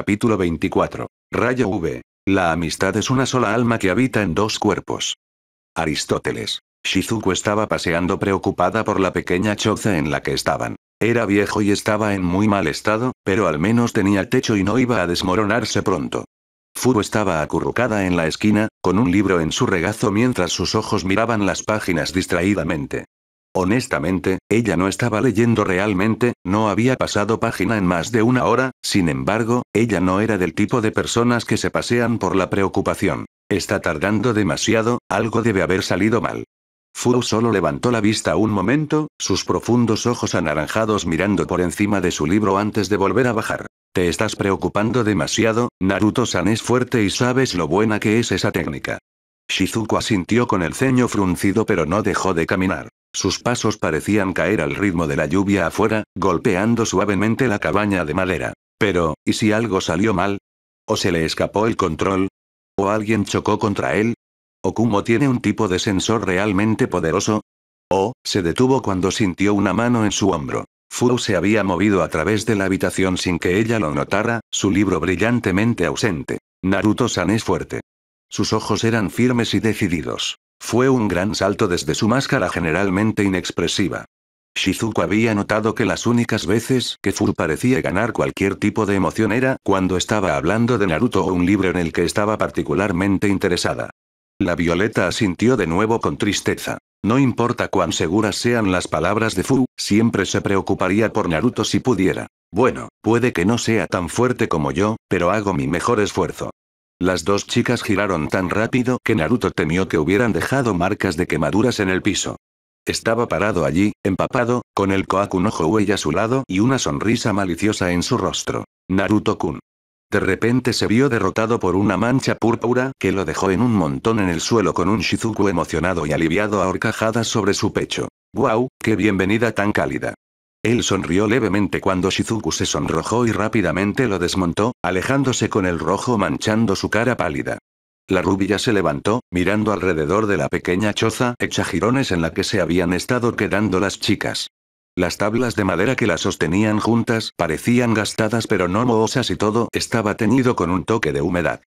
Capítulo 24. Raya V. La amistad es una sola alma que habita en dos cuerpos. Aristóteles. Shizuku estaba paseando preocupada por la pequeña choza en la que estaban. Era viejo y estaba en muy mal estado, pero al menos tenía techo y no iba a desmoronarse pronto. Furu estaba acurrucada en la esquina, con un libro en su regazo mientras sus ojos miraban las páginas distraídamente. Honestamente, ella no estaba leyendo realmente, no había pasado página en más de una hora, sin embargo, ella no era del tipo de personas que se pasean por la preocupación. Está tardando demasiado, algo debe haber salido mal. Fu solo levantó la vista un momento, sus profundos ojos anaranjados mirando por encima de su libro antes de volver a bajar. Te estás preocupando demasiado, Naruto-san es fuerte y sabes lo buena que es esa técnica. Shizuku asintió con el ceño fruncido pero no dejó de caminar. Sus pasos parecían caer al ritmo de la lluvia afuera, golpeando suavemente la cabaña de madera. Pero, ¿y si algo salió mal? ¿O se le escapó el control? ¿O alguien chocó contra él? ¿O Kumo tiene un tipo de sensor realmente poderoso? ¿O, se detuvo cuando sintió una mano en su hombro? Fu se había movido a través de la habitación sin que ella lo notara, su libro brillantemente ausente. Naruto-san es fuerte. Sus ojos eran firmes y decididos. Fue un gran salto desde su máscara generalmente inexpresiva. Shizuko había notado que las únicas veces que Fu parecía ganar cualquier tipo de emoción era cuando estaba hablando de Naruto o un libro en el que estaba particularmente interesada. La Violeta asintió de nuevo con tristeza. No importa cuán seguras sean las palabras de Fu, siempre se preocuparía por Naruto si pudiera. Bueno, puede que no sea tan fuerte como yo, pero hago mi mejor esfuerzo. Las dos chicas giraron tan rápido que Naruto temió que hubieran dejado marcas de quemaduras en el piso. Estaba parado allí, empapado, con el Kohaku ojo a su lado y una sonrisa maliciosa en su rostro. Naruto-kun. De repente se vio derrotado por una mancha púrpura que lo dejó en un montón en el suelo con un Shizuku emocionado y aliviado a horcajadas sobre su pecho. ¡Guau, qué bienvenida tan cálida! Él sonrió levemente cuando Shizuku se sonrojó y rápidamente lo desmontó, alejándose con el rojo manchando su cara pálida. La rubia se levantó, mirando alrededor de la pequeña choza hecha jirones en la que se habían estado quedando las chicas. Las tablas de madera que la sostenían juntas parecían gastadas pero no mohosas y todo estaba teñido con un toque de humedad.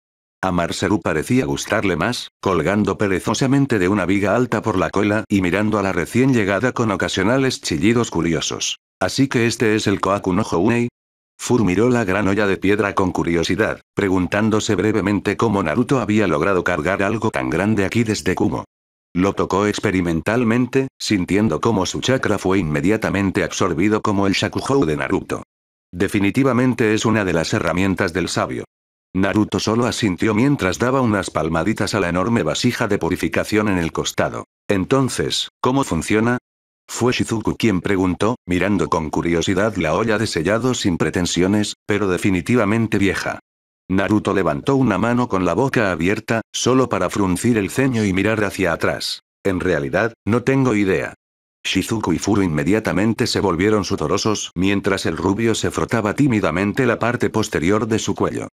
A Marseru parecía gustarle más, colgando perezosamente de una viga alta por la cola y mirando a la recién llegada con ocasionales chillidos curiosos. Así que este es el Kohaku no Fur miró la gran olla de piedra con curiosidad, preguntándose brevemente cómo Naruto había logrado cargar algo tan grande aquí desde Kumo. Lo tocó experimentalmente, sintiendo cómo su chakra fue inmediatamente absorbido como el Shakuhou de Naruto. Definitivamente es una de las herramientas del sabio. Naruto solo asintió mientras daba unas palmaditas a la enorme vasija de purificación en el costado. Entonces, ¿cómo funciona? Fue Shizuku quien preguntó, mirando con curiosidad la olla de sellado sin pretensiones, pero definitivamente vieja. Naruto levantó una mano con la boca abierta, solo para fruncir el ceño y mirar hacia atrás. En realidad, no tengo idea. Shizuku y Furu inmediatamente se volvieron sudorosos mientras el rubio se frotaba tímidamente la parte posterior de su cuello.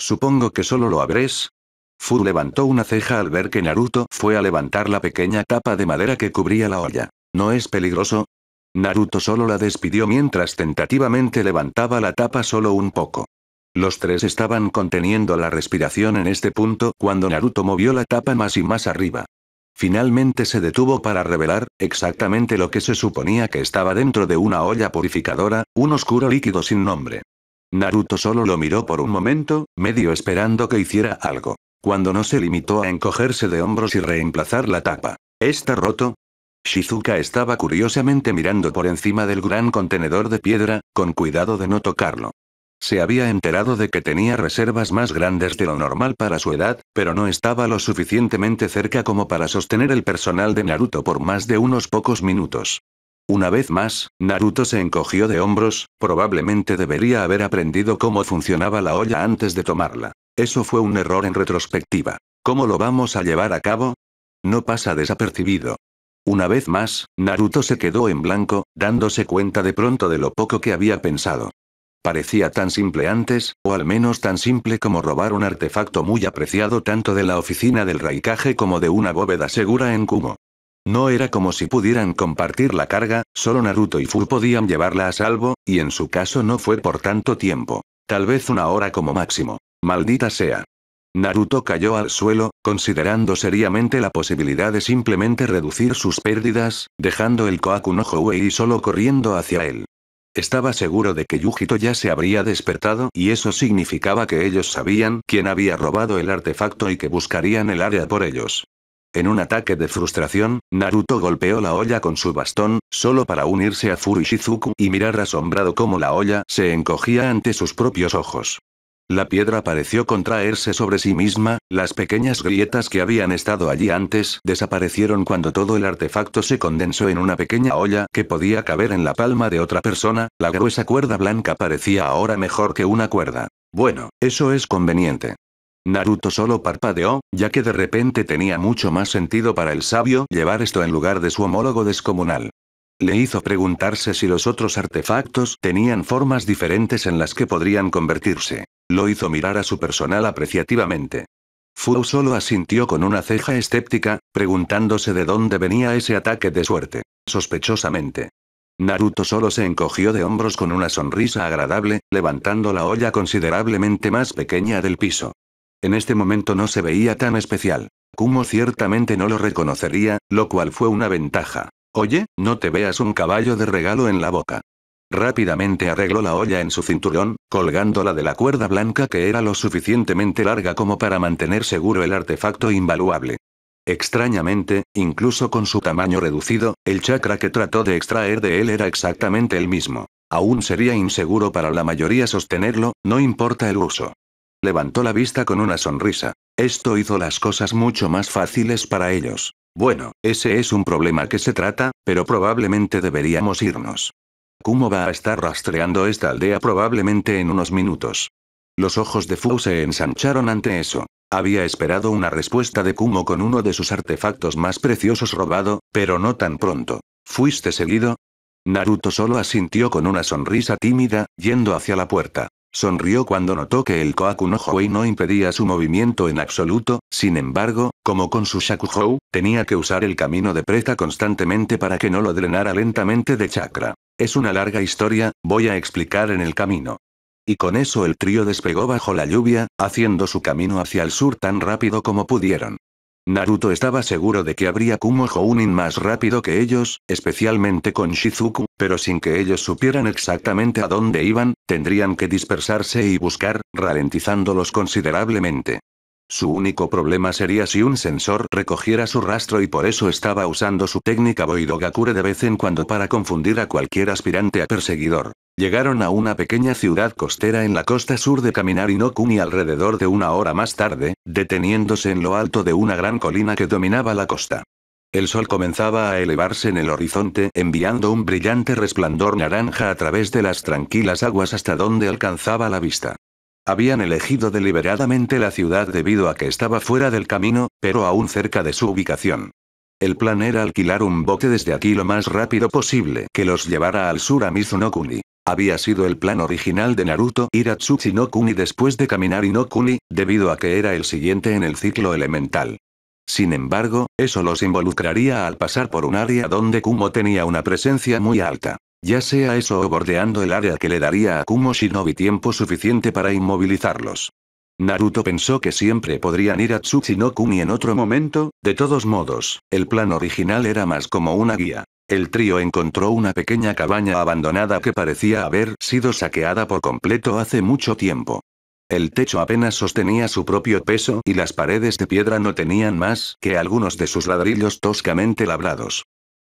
Supongo que solo lo abres. Fu levantó una ceja al ver que Naruto fue a levantar la pequeña tapa de madera que cubría la olla. ¿No es peligroso? Naruto solo la despidió mientras tentativamente levantaba la tapa solo un poco. Los tres estaban conteniendo la respiración en este punto cuando Naruto movió la tapa más y más arriba. Finalmente se detuvo para revelar, exactamente lo que se suponía que estaba dentro de una olla purificadora, un oscuro líquido sin nombre. Naruto solo lo miró por un momento, medio esperando que hiciera algo. Cuando no se limitó a encogerse de hombros y reemplazar la tapa. ¿Está roto? Shizuka estaba curiosamente mirando por encima del gran contenedor de piedra, con cuidado de no tocarlo. Se había enterado de que tenía reservas más grandes de lo normal para su edad, pero no estaba lo suficientemente cerca como para sostener el personal de Naruto por más de unos pocos minutos. Una vez más, Naruto se encogió de hombros, probablemente debería haber aprendido cómo funcionaba la olla antes de tomarla. Eso fue un error en retrospectiva. ¿Cómo lo vamos a llevar a cabo? No pasa desapercibido. Una vez más, Naruto se quedó en blanco, dándose cuenta de pronto de lo poco que había pensado. Parecía tan simple antes, o al menos tan simple como robar un artefacto muy apreciado tanto de la oficina del raicaje como de una bóveda segura en Kumo. No era como si pudieran compartir la carga, solo Naruto y Fu podían llevarla a salvo, y en su caso no fue por tanto tiempo. Tal vez una hora como máximo. Maldita sea. Naruto cayó al suelo, considerando seriamente la posibilidad de simplemente reducir sus pérdidas, dejando el Koaku no y solo corriendo hacia él. Estaba seguro de que Yujito ya se habría despertado y eso significaba que ellos sabían quién había robado el artefacto y que buscarían el área por ellos. En un ataque de frustración, Naruto golpeó la olla con su bastón, solo para unirse a Furishizuku y mirar asombrado cómo la olla se encogía ante sus propios ojos. La piedra pareció contraerse sobre sí misma, las pequeñas grietas que habían estado allí antes desaparecieron cuando todo el artefacto se condensó en una pequeña olla que podía caber en la palma de otra persona, la gruesa cuerda blanca parecía ahora mejor que una cuerda. Bueno, eso es conveniente. Naruto solo parpadeó, ya que de repente tenía mucho más sentido para el sabio llevar esto en lugar de su homólogo descomunal. Le hizo preguntarse si los otros artefactos tenían formas diferentes en las que podrían convertirse. Lo hizo mirar a su personal apreciativamente. Fu solo asintió con una ceja escéptica, preguntándose de dónde venía ese ataque de suerte, sospechosamente. Naruto solo se encogió de hombros con una sonrisa agradable, levantando la olla considerablemente más pequeña del piso. En este momento no se veía tan especial. Kumo ciertamente no lo reconocería, lo cual fue una ventaja. Oye, no te veas un caballo de regalo en la boca. Rápidamente arregló la olla en su cinturón, colgándola de la cuerda blanca que era lo suficientemente larga como para mantener seguro el artefacto invaluable. Extrañamente, incluso con su tamaño reducido, el chakra que trató de extraer de él era exactamente el mismo. Aún sería inseguro para la mayoría sostenerlo, no importa el uso. Levantó la vista con una sonrisa. Esto hizo las cosas mucho más fáciles para ellos. Bueno, ese es un problema que se trata, pero probablemente deberíamos irnos. Kumo va a estar rastreando esta aldea probablemente en unos minutos. Los ojos de Fu se ensancharon ante eso. Había esperado una respuesta de Kumo con uno de sus artefactos más preciosos robado, pero no tan pronto. ¿Fuiste seguido? Naruto solo asintió con una sonrisa tímida, yendo hacia la puerta. Sonrió cuando notó que el Kohaku no no impedía su movimiento en absoluto, sin embargo, como con su Shakuhou, tenía que usar el camino de preta constantemente para que no lo drenara lentamente de chakra. Es una larga historia, voy a explicar en el camino. Y con eso el trío despegó bajo la lluvia, haciendo su camino hacia el sur tan rápido como pudieron. Naruto estaba seguro de que habría Kumo Jounin más rápido que ellos, especialmente con Shizuku, pero sin que ellos supieran exactamente a dónde iban, tendrían que dispersarse y buscar, ralentizándolos considerablemente. Su único problema sería si un sensor recogiera su rastro y por eso estaba usando su técnica Boidogakure de vez en cuando para confundir a cualquier aspirante a perseguidor. Llegaron a una pequeña ciudad costera en la costa sur de Kuni alrededor de una hora más tarde, deteniéndose en lo alto de una gran colina que dominaba la costa. El sol comenzaba a elevarse en el horizonte, enviando un brillante resplandor naranja a través de las tranquilas aguas hasta donde alcanzaba la vista. Habían elegido deliberadamente la ciudad debido a que estaba fuera del camino, pero aún cerca de su ubicación. El plan era alquilar un bote desde aquí lo más rápido posible que los llevara al sur a Mizunokuni. Había sido el plan original de Naruto ir a Tsuchinokuni después de caminar Kuni, debido a que era el siguiente en el ciclo elemental. Sin embargo, eso los involucraría al pasar por un área donde Kumo tenía una presencia muy alta. Ya sea eso o bordeando el área que le daría a Kumo Shinobi tiempo suficiente para inmovilizarlos. Naruto pensó que siempre podrían ir a Kuni en otro momento, de todos modos, el plan original era más como una guía. El trío encontró una pequeña cabaña abandonada que parecía haber sido saqueada por completo hace mucho tiempo. El techo apenas sostenía su propio peso y las paredes de piedra no tenían más que algunos de sus ladrillos toscamente labrados.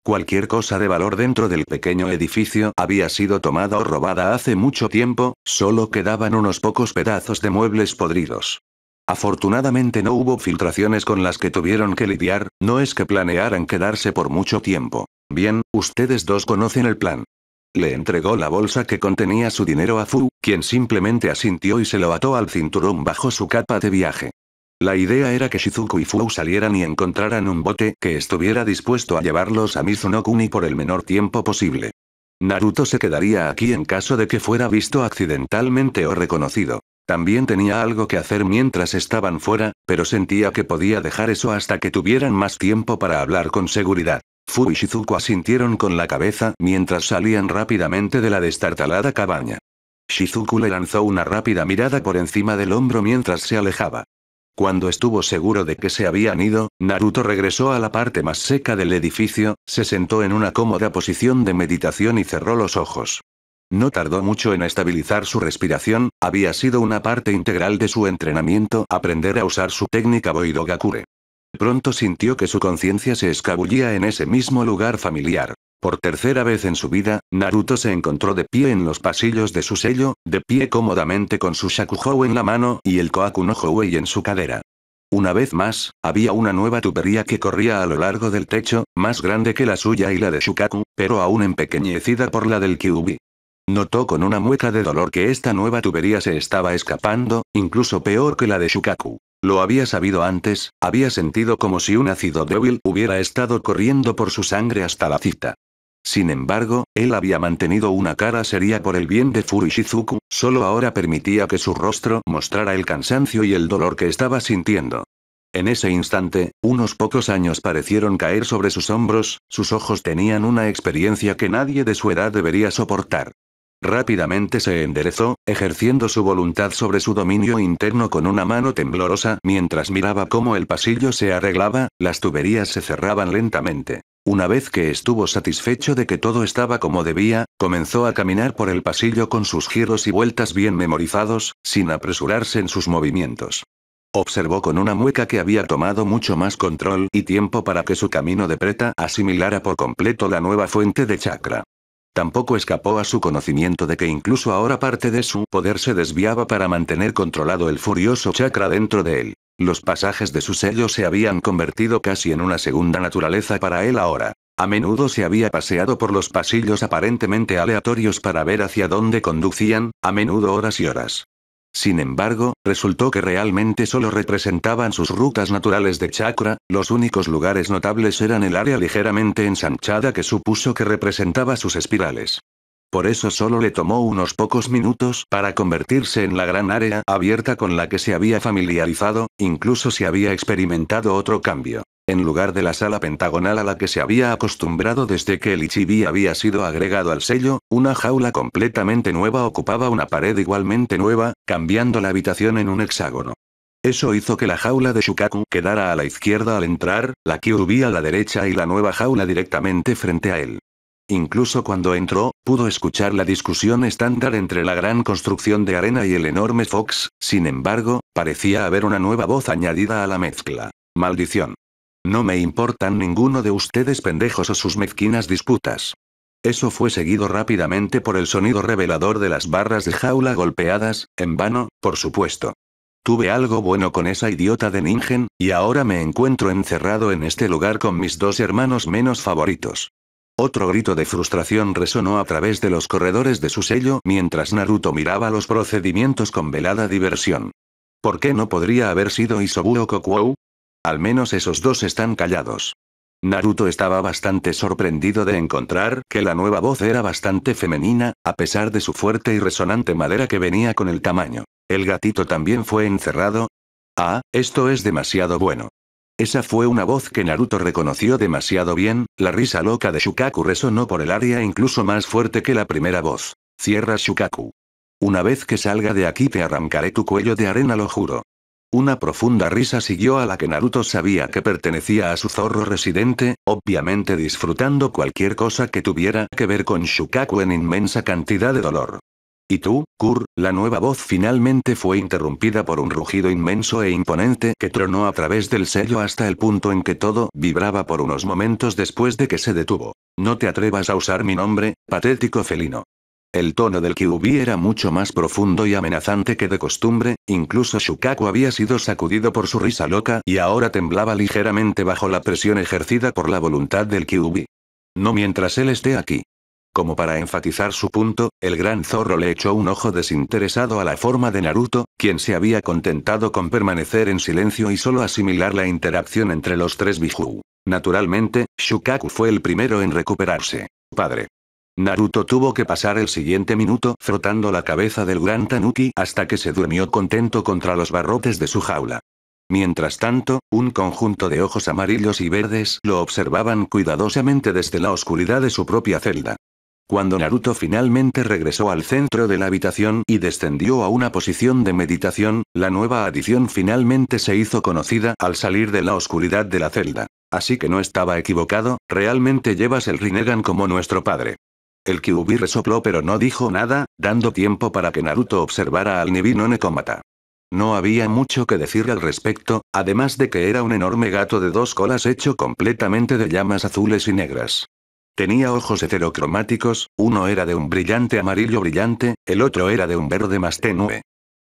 Cualquier cosa de valor dentro del pequeño edificio había sido tomada o robada hace mucho tiempo, solo quedaban unos pocos pedazos de muebles podridos. Afortunadamente no hubo filtraciones con las que tuvieron que lidiar, no es que planearan quedarse por mucho tiempo. Bien, ustedes dos conocen el plan. Le entregó la bolsa que contenía su dinero a Fu, quien simplemente asintió y se lo ató al cinturón bajo su capa de viaje. La idea era que Shizuku y Fu salieran y encontraran un bote que estuviera dispuesto a llevarlos a Mizunokuni por el menor tiempo posible. Naruto se quedaría aquí en caso de que fuera visto accidentalmente o reconocido. También tenía algo que hacer mientras estaban fuera, pero sentía que podía dejar eso hasta que tuvieran más tiempo para hablar con seguridad. Fu y Shizuku asintieron con la cabeza mientras salían rápidamente de la destartalada cabaña. Shizuku le lanzó una rápida mirada por encima del hombro mientras se alejaba. Cuando estuvo seguro de que se habían ido, Naruto regresó a la parte más seca del edificio, se sentó en una cómoda posición de meditación y cerró los ojos. No tardó mucho en estabilizar su respiración, había sido una parte integral de su entrenamiento aprender a usar su técnica Boidogakure. Pronto sintió que su conciencia se escabullía en ese mismo lugar familiar. Por tercera vez en su vida, Naruto se encontró de pie en los pasillos de su sello, de pie cómodamente con su Shakuhou en la mano y el Koaku no en su cadera. Una vez más, había una nueva tubería que corría a lo largo del techo, más grande que la suya y la de Shukaku, pero aún empequeñecida por la del Kyubi. Notó con una mueca de dolor que esta nueva tubería se estaba escapando, incluso peor que la de Shukaku. Lo había sabido antes, había sentido como si un ácido débil hubiera estado corriendo por su sangre hasta la cita. Sin embargo, él había mantenido una cara seria por el bien de Furishizuku, solo ahora permitía que su rostro mostrara el cansancio y el dolor que estaba sintiendo. En ese instante, unos pocos años parecieron caer sobre sus hombros, sus ojos tenían una experiencia que nadie de su edad debería soportar. Rápidamente se enderezó, ejerciendo su voluntad sobre su dominio interno con una mano temblorosa mientras miraba cómo el pasillo se arreglaba, las tuberías se cerraban lentamente. Una vez que estuvo satisfecho de que todo estaba como debía, comenzó a caminar por el pasillo con sus giros y vueltas bien memorizados, sin apresurarse en sus movimientos. Observó con una mueca que había tomado mucho más control y tiempo para que su camino de preta asimilara por completo la nueva fuente de chakra. Tampoco escapó a su conocimiento de que incluso ahora parte de su poder se desviaba para mantener controlado el furioso chakra dentro de él. Los pasajes de su sello se habían convertido casi en una segunda naturaleza para él ahora. A menudo se había paseado por los pasillos aparentemente aleatorios para ver hacia dónde conducían, a menudo horas y horas. Sin embargo, resultó que realmente solo representaban sus rutas naturales de chakra, los únicos lugares notables eran el área ligeramente ensanchada que supuso que representaba sus espirales. Por eso solo le tomó unos pocos minutos para convertirse en la gran área abierta con la que se había familiarizado, incluso si había experimentado otro cambio. En lugar de la sala pentagonal a la que se había acostumbrado desde que el Ichibi había sido agregado al sello, una jaula completamente nueva ocupaba una pared igualmente nueva, cambiando la habitación en un hexágono. Eso hizo que la jaula de Shukaku quedara a la izquierda al entrar, la Kyuubi a la derecha y la nueva jaula directamente frente a él. Incluso cuando entró, pudo escuchar la discusión estándar entre la gran construcción de arena y el enorme Fox, sin embargo, parecía haber una nueva voz añadida a la mezcla. Maldición. No me importan ninguno de ustedes pendejos o sus mezquinas disputas. Eso fue seguido rápidamente por el sonido revelador de las barras de jaula golpeadas, en vano, por supuesto. Tuve algo bueno con esa idiota de Ningen, y ahora me encuentro encerrado en este lugar con mis dos hermanos menos favoritos. Otro grito de frustración resonó a través de los corredores de su sello mientras Naruto miraba los procedimientos con velada diversión. ¿Por qué no podría haber sido Isobu o Al menos esos dos están callados. Naruto estaba bastante sorprendido de encontrar que la nueva voz era bastante femenina, a pesar de su fuerte y resonante madera que venía con el tamaño. ¿El gatito también fue encerrado? Ah, esto es demasiado bueno. Esa fue una voz que Naruto reconoció demasiado bien, la risa loca de Shukaku resonó por el área incluso más fuerte que la primera voz. Cierra Shukaku. Una vez que salga de aquí te arrancaré tu cuello de arena, lo juro. Una profunda risa siguió a la que Naruto sabía que pertenecía a su zorro residente, obviamente disfrutando cualquier cosa que tuviera que ver con Shukaku en inmensa cantidad de dolor. ¿Y tú, Kur? La nueva voz finalmente fue interrumpida por un rugido inmenso e imponente que tronó a través del sello hasta el punto en que todo vibraba por unos momentos después de que se detuvo. No te atrevas a usar mi nombre, patético felino. El tono del Kiubi era mucho más profundo y amenazante que de costumbre, incluso Shukaku había sido sacudido por su risa loca y ahora temblaba ligeramente bajo la presión ejercida por la voluntad del Kiubi. No mientras él esté aquí. Como para enfatizar su punto, el gran zorro le echó un ojo desinteresado a la forma de Naruto, quien se había contentado con permanecer en silencio y solo asimilar la interacción entre los tres Bijuu. Naturalmente, Shukaku fue el primero en recuperarse. Padre. Naruto tuvo que pasar el siguiente minuto frotando la cabeza del gran Tanuki hasta que se durmió contento contra los barrotes de su jaula. Mientras tanto, un conjunto de ojos amarillos y verdes lo observaban cuidadosamente desde la oscuridad de su propia celda. Cuando Naruto finalmente regresó al centro de la habitación y descendió a una posición de meditación, la nueva adición finalmente se hizo conocida al salir de la oscuridad de la celda. Así que no estaba equivocado, realmente llevas el Rinnegan como nuestro padre. El Kyubi resopló pero no dijo nada, dando tiempo para que Naruto observara al Nibino Nekomata. No había mucho que decir al respecto, además de que era un enorme gato de dos colas hecho completamente de llamas azules y negras. Tenía ojos heterocromáticos, uno era de un brillante amarillo brillante, el otro era de un verde más tenue.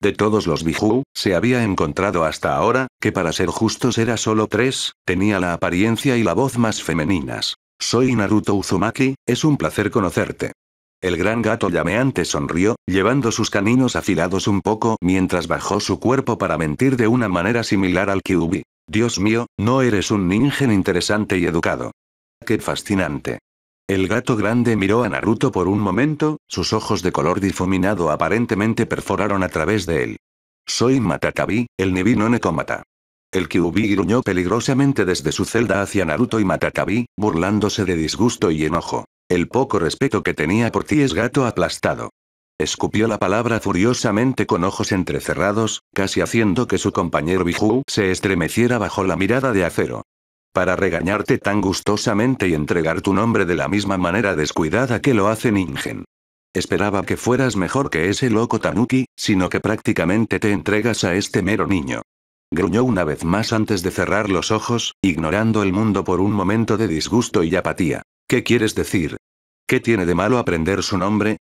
De todos los Bijuu, se había encontrado hasta ahora, que para ser justos era solo tres, tenía la apariencia y la voz más femeninas. Soy Naruto Uzumaki, es un placer conocerte. El gran gato llameante sonrió, llevando sus caninos afilados un poco mientras bajó su cuerpo para mentir de una manera similar al Kyubi. Dios mío, no eres un ninja interesante y educado. Qué fascinante. El gato grande miró a Naruto por un momento, sus ojos de color difuminado aparentemente perforaron a través de él. Soy Matatabi, el Nebino Nekomata. El Kyubi gruñó peligrosamente desde su celda hacia Naruto y Matatabi, burlándose de disgusto y enojo. El poco respeto que tenía por ti es gato aplastado. Escupió la palabra furiosamente con ojos entrecerrados, casi haciendo que su compañero Biju se estremeciera bajo la mirada de acero para regañarte tan gustosamente y entregar tu nombre de la misma manera descuidada que lo hace Ningen. Esperaba que fueras mejor que ese loco Tanuki, sino que prácticamente te entregas a este mero niño. Gruñó una vez más antes de cerrar los ojos, ignorando el mundo por un momento de disgusto y apatía. ¿Qué quieres decir? ¿Qué tiene de malo aprender su nombre?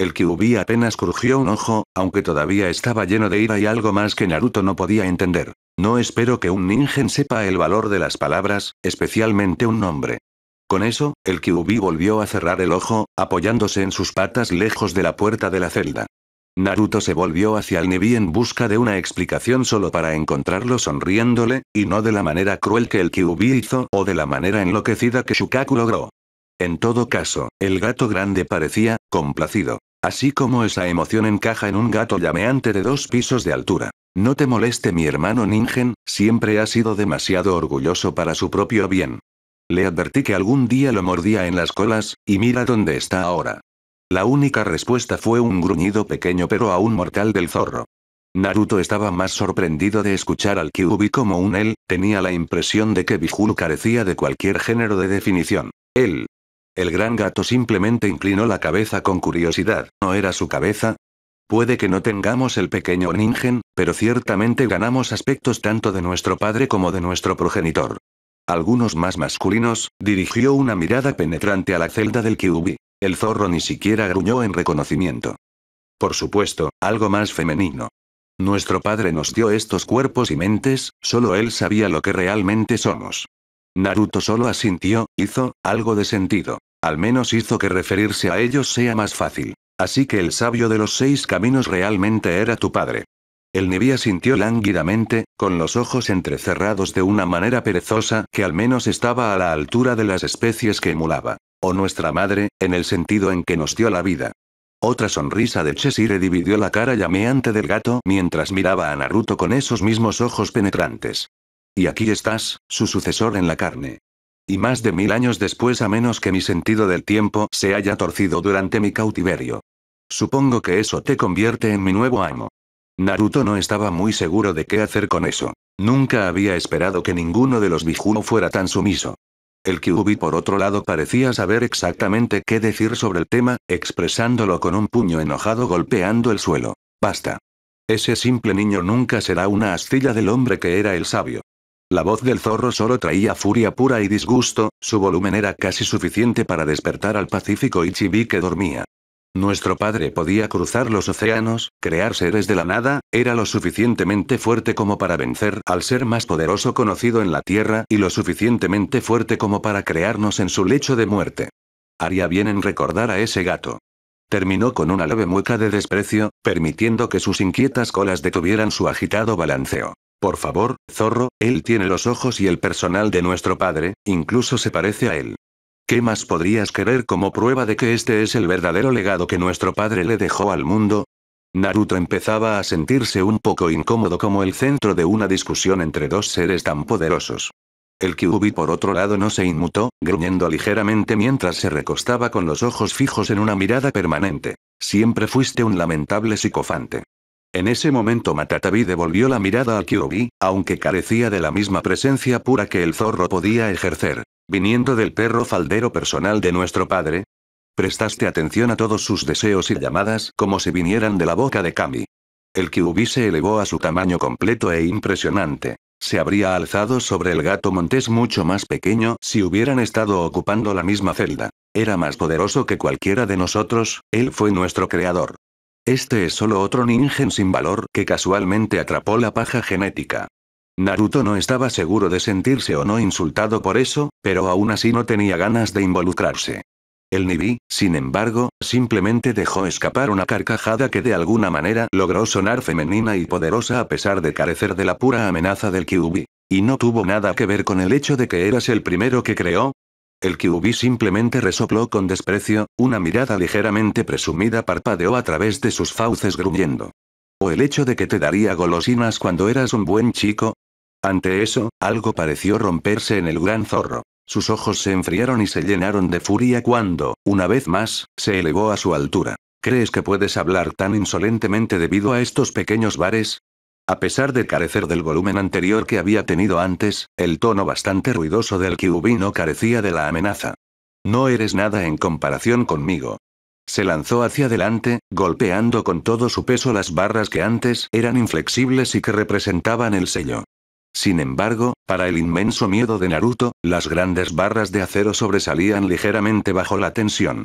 El Kyuubi apenas crujió un ojo, aunque todavía estaba lleno de ira y algo más que Naruto no podía entender. No espero que un ninja sepa el valor de las palabras, especialmente un nombre. Con eso, el Kyuubi volvió a cerrar el ojo, apoyándose en sus patas lejos de la puerta de la celda. Naruto se volvió hacia el Nibi en busca de una explicación solo para encontrarlo sonriéndole, y no de la manera cruel que el Kyuubi hizo o de la manera enloquecida que Shukaku logró. En todo caso, el gato grande parecía, complacido. Así como esa emoción encaja en un gato llameante de dos pisos de altura. No te moleste mi hermano Ningen, siempre ha sido demasiado orgulloso para su propio bien. Le advertí que algún día lo mordía en las colas, y mira dónde está ahora. La única respuesta fue un gruñido pequeño pero aún mortal del zorro. Naruto estaba más sorprendido de escuchar al Kyubi como un él, tenía la impresión de que Vihul carecía de cualquier género de definición. Él, el gran gato simplemente inclinó la cabeza con curiosidad. ¿No era su cabeza? Puede que no tengamos el pequeño Ningen, pero ciertamente ganamos aspectos tanto de nuestro padre como de nuestro progenitor. Algunos más masculinos, dirigió una mirada penetrante a la celda del Kyubi. El zorro ni siquiera gruñó en reconocimiento. Por supuesto, algo más femenino. Nuestro padre nos dio estos cuerpos y mentes, solo él sabía lo que realmente somos. Naruto solo asintió, hizo algo de sentido. Al menos hizo que referirse a ellos sea más fácil. Así que el sabio de los seis caminos realmente era tu padre. El Nibia sintió lánguidamente, con los ojos entrecerrados de una manera perezosa que al menos estaba a la altura de las especies que emulaba. O oh nuestra madre, en el sentido en que nos dio la vida. Otra sonrisa de Cheshire dividió la cara llameante del gato mientras miraba a Naruto con esos mismos ojos penetrantes. Y aquí estás, su sucesor en la carne y más de mil años después a menos que mi sentido del tiempo se haya torcido durante mi cautiverio. Supongo que eso te convierte en mi nuevo amo. Naruto no estaba muy seguro de qué hacer con eso. Nunca había esperado que ninguno de los Bijuno fuera tan sumiso. El Kyubi por otro lado parecía saber exactamente qué decir sobre el tema, expresándolo con un puño enojado golpeando el suelo. Basta. Ese simple niño nunca será una astilla del hombre que era el sabio. La voz del zorro solo traía furia pura y disgusto, su volumen era casi suficiente para despertar al pacífico Ichibi que dormía. Nuestro padre podía cruzar los océanos, crear seres de la nada, era lo suficientemente fuerte como para vencer al ser más poderoso conocido en la Tierra y lo suficientemente fuerte como para crearnos en su lecho de muerte. Haría bien en recordar a ese gato. Terminó con una leve mueca de desprecio, permitiendo que sus inquietas colas detuvieran su agitado balanceo. Por favor, zorro, él tiene los ojos y el personal de nuestro padre, incluso se parece a él. ¿Qué más podrías querer como prueba de que este es el verdadero legado que nuestro padre le dejó al mundo? Naruto empezaba a sentirse un poco incómodo como el centro de una discusión entre dos seres tan poderosos. El Kyubi por otro lado no se inmutó, gruñendo ligeramente mientras se recostaba con los ojos fijos en una mirada permanente. Siempre fuiste un lamentable psicofante. En ese momento Matatabi devolvió la mirada al Kyubi, aunque carecía de la misma presencia pura que el zorro podía ejercer. Viniendo del perro faldero personal de nuestro padre, prestaste atención a todos sus deseos y llamadas como si vinieran de la boca de Kami. El Kyubi se elevó a su tamaño completo e impresionante. Se habría alzado sobre el gato montés mucho más pequeño si hubieran estado ocupando la misma celda. Era más poderoso que cualquiera de nosotros, él fue nuestro creador. Este es solo otro ninja sin valor que casualmente atrapó la paja genética. Naruto no estaba seguro de sentirse o no insultado por eso, pero aún así no tenía ganas de involucrarse. El Nibi, sin embargo, simplemente dejó escapar una carcajada que de alguna manera logró sonar femenina y poderosa a pesar de carecer de la pura amenaza del Kyubi. Y no tuvo nada que ver con el hecho de que eras el primero que creó, el Kyubi simplemente resopló con desprecio, una mirada ligeramente presumida parpadeó a través de sus fauces gruñendo. ¿O el hecho de que te daría golosinas cuando eras un buen chico? Ante eso, algo pareció romperse en el gran zorro. Sus ojos se enfriaron y se llenaron de furia cuando, una vez más, se elevó a su altura. ¿Crees que puedes hablar tan insolentemente debido a estos pequeños bares? A pesar de carecer del volumen anterior que había tenido antes, el tono bastante ruidoso del Kyubi no carecía de la amenaza. No eres nada en comparación conmigo. Se lanzó hacia adelante, golpeando con todo su peso las barras que antes eran inflexibles y que representaban el sello. Sin embargo, para el inmenso miedo de Naruto, las grandes barras de acero sobresalían ligeramente bajo la tensión.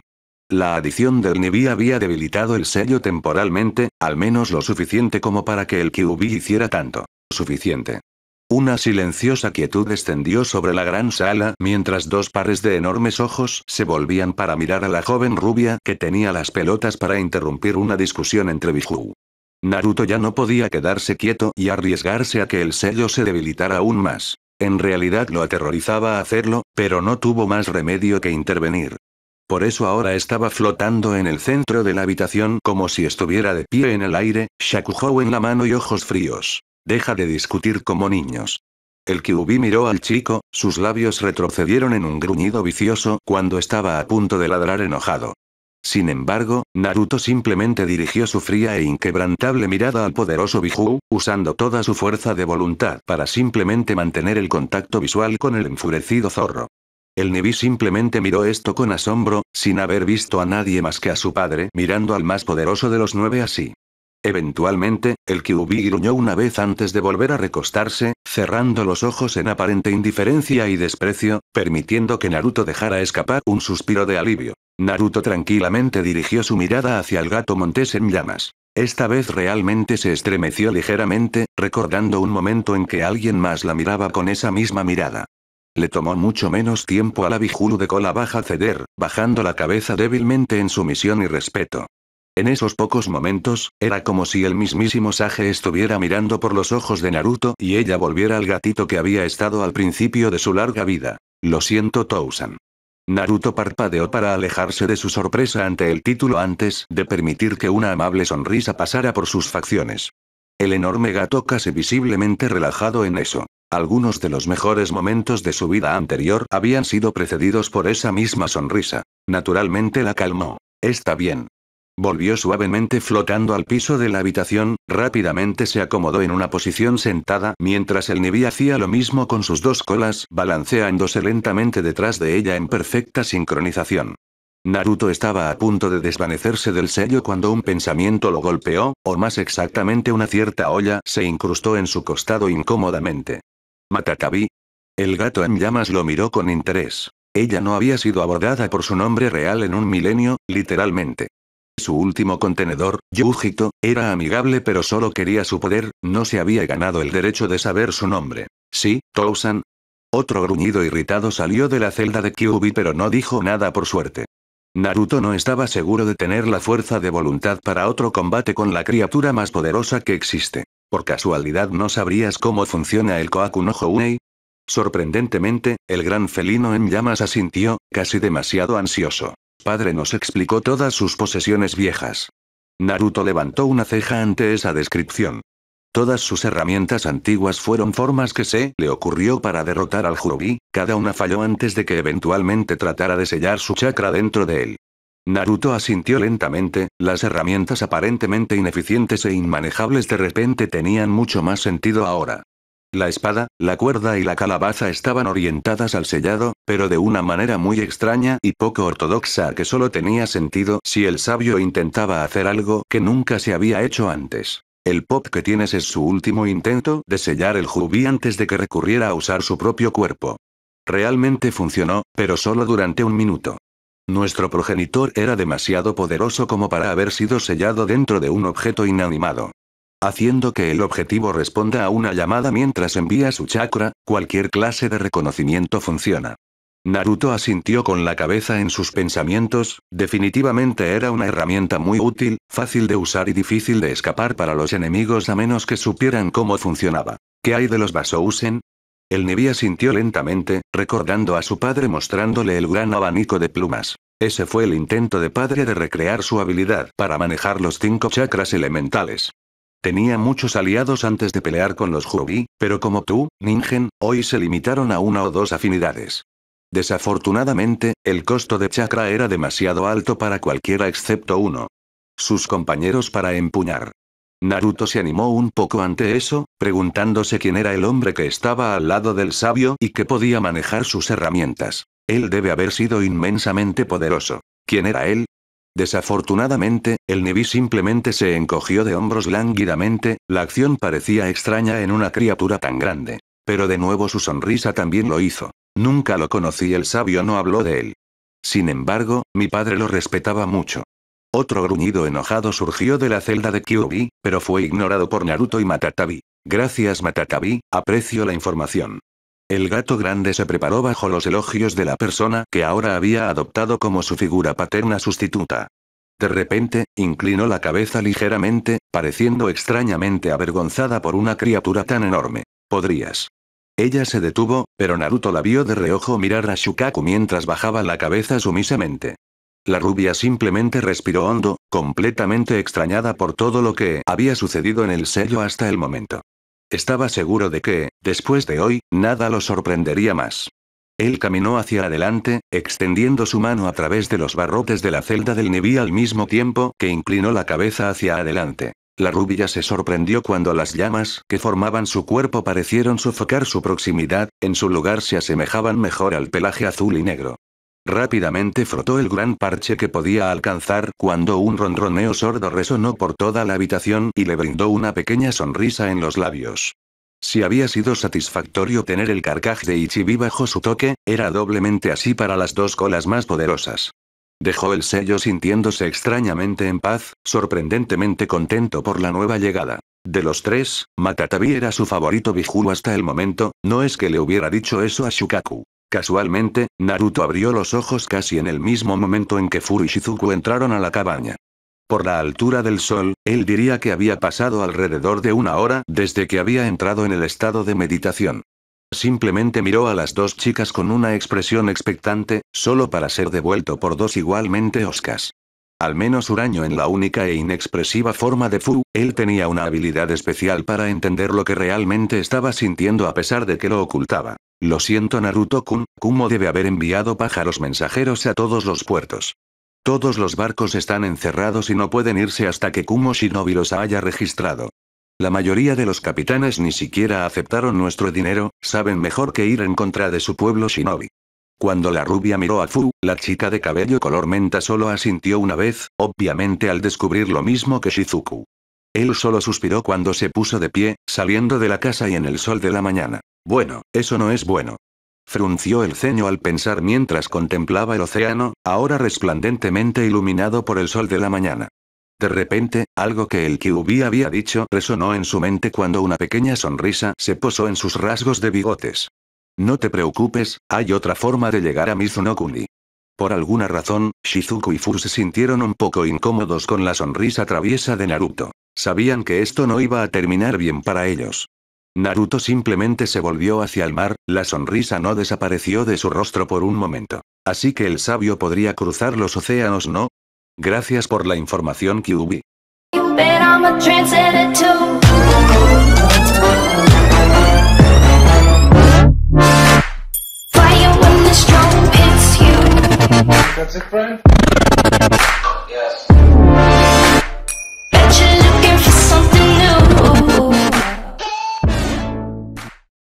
La adición del Nibi había debilitado el sello temporalmente, al menos lo suficiente como para que el Kyubi hiciera tanto. Suficiente. Una silenciosa quietud descendió sobre la gran sala mientras dos pares de enormes ojos se volvían para mirar a la joven rubia que tenía las pelotas para interrumpir una discusión entre Biju. Naruto ya no podía quedarse quieto y arriesgarse a que el sello se debilitara aún más. En realidad lo aterrorizaba hacerlo, pero no tuvo más remedio que intervenir. Por eso ahora estaba flotando en el centro de la habitación como si estuviera de pie en el aire, Shakuhou en la mano y ojos fríos. Deja de discutir como niños. El Kyubi miró al chico, sus labios retrocedieron en un gruñido vicioso cuando estaba a punto de ladrar enojado. Sin embargo, Naruto simplemente dirigió su fría e inquebrantable mirada al poderoso Bijuu, usando toda su fuerza de voluntad para simplemente mantener el contacto visual con el enfurecido zorro. El Nevi simplemente miró esto con asombro, sin haber visto a nadie más que a su padre mirando al más poderoso de los nueve así. Eventualmente, el Kyubi gruñó una vez antes de volver a recostarse, cerrando los ojos en aparente indiferencia y desprecio, permitiendo que Naruto dejara escapar un suspiro de alivio. Naruto tranquilamente dirigió su mirada hacia el gato montés en llamas. Esta vez realmente se estremeció ligeramente, recordando un momento en que alguien más la miraba con esa misma mirada. Le tomó mucho menos tiempo a la Bijulu de cola baja ceder, bajando la cabeza débilmente en sumisión y respeto. En esos pocos momentos, era como si el mismísimo Sage estuviera mirando por los ojos de Naruto y ella volviera al gatito que había estado al principio de su larga vida. Lo siento Tousan. Naruto parpadeó para alejarse de su sorpresa ante el título antes de permitir que una amable sonrisa pasara por sus facciones. El enorme gato casi visiblemente relajado en eso. Algunos de los mejores momentos de su vida anterior habían sido precedidos por esa misma sonrisa. Naturalmente la calmó. Está bien. Volvió suavemente flotando al piso de la habitación, rápidamente se acomodó en una posición sentada mientras el Nibi hacía lo mismo con sus dos colas, balanceándose lentamente detrás de ella en perfecta sincronización. Naruto estaba a punto de desvanecerse del sello cuando un pensamiento lo golpeó, o más exactamente una cierta olla se incrustó en su costado incómodamente. Matatabi, El gato en llamas lo miró con interés. Ella no había sido abordada por su nombre real en un milenio, literalmente. Su último contenedor, Yujito, era amigable pero solo quería su poder, no se había ganado el derecho de saber su nombre. Sí, Tousan. Otro gruñido irritado salió de la celda de Kyubi pero no dijo nada por suerte. Naruto no estaba seguro de tener la fuerza de voluntad para otro combate con la criatura más poderosa que existe. ¿Por casualidad no sabrías cómo funciona el Kohaku no Sorprendentemente, el gran felino en llamas asintió, casi demasiado ansioso. Padre nos explicó todas sus posesiones viejas. Naruto levantó una ceja ante esa descripción. Todas sus herramientas antiguas fueron formas que se le ocurrió para derrotar al Jurobi, cada una falló antes de que eventualmente tratara de sellar su chakra dentro de él. Naruto asintió lentamente, las herramientas aparentemente ineficientes e inmanejables de repente tenían mucho más sentido ahora. La espada, la cuerda y la calabaza estaban orientadas al sellado, pero de una manera muy extraña y poco ortodoxa que solo tenía sentido si el sabio intentaba hacer algo que nunca se había hecho antes. El pop que tienes es su último intento de sellar el jubi antes de que recurriera a usar su propio cuerpo. Realmente funcionó, pero solo durante un minuto. Nuestro progenitor era demasiado poderoso como para haber sido sellado dentro de un objeto inanimado. Haciendo que el objetivo responda a una llamada mientras envía su chakra, cualquier clase de reconocimiento funciona. Naruto asintió con la cabeza en sus pensamientos, definitivamente era una herramienta muy útil, fácil de usar y difícil de escapar para los enemigos a menos que supieran cómo funcionaba. ¿Qué hay de los Basousen? El Nibí asintió lentamente, recordando a su padre mostrándole el gran abanico de plumas. Ese fue el intento de padre de recrear su habilidad para manejar los cinco chakras elementales. Tenía muchos aliados antes de pelear con los Jubi, pero como tú, Ningen, hoy se limitaron a una o dos afinidades. Desafortunadamente, el costo de chakra era demasiado alto para cualquiera excepto uno. Sus compañeros para empuñar. Naruto se animó un poco ante eso, preguntándose quién era el hombre que estaba al lado del sabio y que podía manejar sus herramientas. Él debe haber sido inmensamente poderoso. ¿Quién era él? Desafortunadamente, el Nevi simplemente se encogió de hombros lánguidamente, la acción parecía extraña en una criatura tan grande. Pero de nuevo su sonrisa también lo hizo. Nunca lo conocí, el sabio no habló de él. Sin embargo, mi padre lo respetaba mucho. Otro gruñido enojado surgió de la celda de Kyubi, pero fue ignorado por Naruto y Matatabi. Gracias Matatabi, aprecio la información. El gato grande se preparó bajo los elogios de la persona que ahora había adoptado como su figura paterna sustituta. De repente, inclinó la cabeza ligeramente, pareciendo extrañamente avergonzada por una criatura tan enorme. Podrías. Ella se detuvo, pero Naruto la vio de reojo mirar a Shukaku mientras bajaba la cabeza sumisamente. La rubia simplemente respiró hondo, completamente extrañada por todo lo que había sucedido en el sello hasta el momento. Estaba seguro de que, después de hoy, nada lo sorprendería más. Él caminó hacia adelante, extendiendo su mano a través de los barrotes de la celda del Nevi al mismo tiempo que inclinó la cabeza hacia adelante. La rubia se sorprendió cuando las llamas que formaban su cuerpo parecieron sofocar su proximidad, en su lugar se asemejaban mejor al pelaje azul y negro. Rápidamente frotó el gran parche que podía alcanzar cuando un ronroneo sordo resonó por toda la habitación y le brindó una pequeña sonrisa en los labios. Si había sido satisfactorio tener el carcaj de Ichibi bajo su toque, era doblemente así para las dos colas más poderosas. Dejó el sello sintiéndose extrañamente en paz, sorprendentemente contento por la nueva llegada. De los tres, Matatabi era su favorito Biju hasta el momento, no es que le hubiera dicho eso a Shukaku. Casualmente, Naruto abrió los ojos casi en el mismo momento en que Furu y Shizuku entraron a la cabaña. Por la altura del sol, él diría que había pasado alrededor de una hora desde que había entrado en el estado de meditación. Simplemente miró a las dos chicas con una expresión expectante, solo para ser devuelto por dos igualmente oscas. Al menos Uraño en la única e inexpresiva forma de Fu, él tenía una habilidad especial para entender lo que realmente estaba sintiendo a pesar de que lo ocultaba. Lo siento Naruto-kun, Kumo debe haber enviado pájaros mensajeros a todos los puertos. Todos los barcos están encerrados y no pueden irse hasta que Kumo Shinobi los haya registrado. La mayoría de los capitanes ni siquiera aceptaron nuestro dinero, saben mejor que ir en contra de su pueblo Shinobi. Cuando la rubia miró a Fu, la chica de cabello color menta solo asintió una vez, obviamente al descubrir lo mismo que Shizuku. Él solo suspiró cuando se puso de pie, saliendo de la casa y en el sol de la mañana. Bueno, eso no es bueno. Frunció el ceño al pensar mientras contemplaba el océano, ahora resplandentemente iluminado por el sol de la mañana. De repente, algo que el Kyubi había dicho resonó en su mente cuando una pequeña sonrisa se posó en sus rasgos de bigotes. No te preocupes, hay otra forma de llegar a Mizunokuni. Por alguna razón, Shizuku y Fu se sintieron un poco incómodos con la sonrisa traviesa de Naruto. Sabían que esto no iba a terminar bien para ellos. Naruto simplemente se volvió hacia el mar, la sonrisa no desapareció de su rostro por un momento. Así que el sabio podría cruzar los océanos, ¿no? Gracias por la información, Kyubi.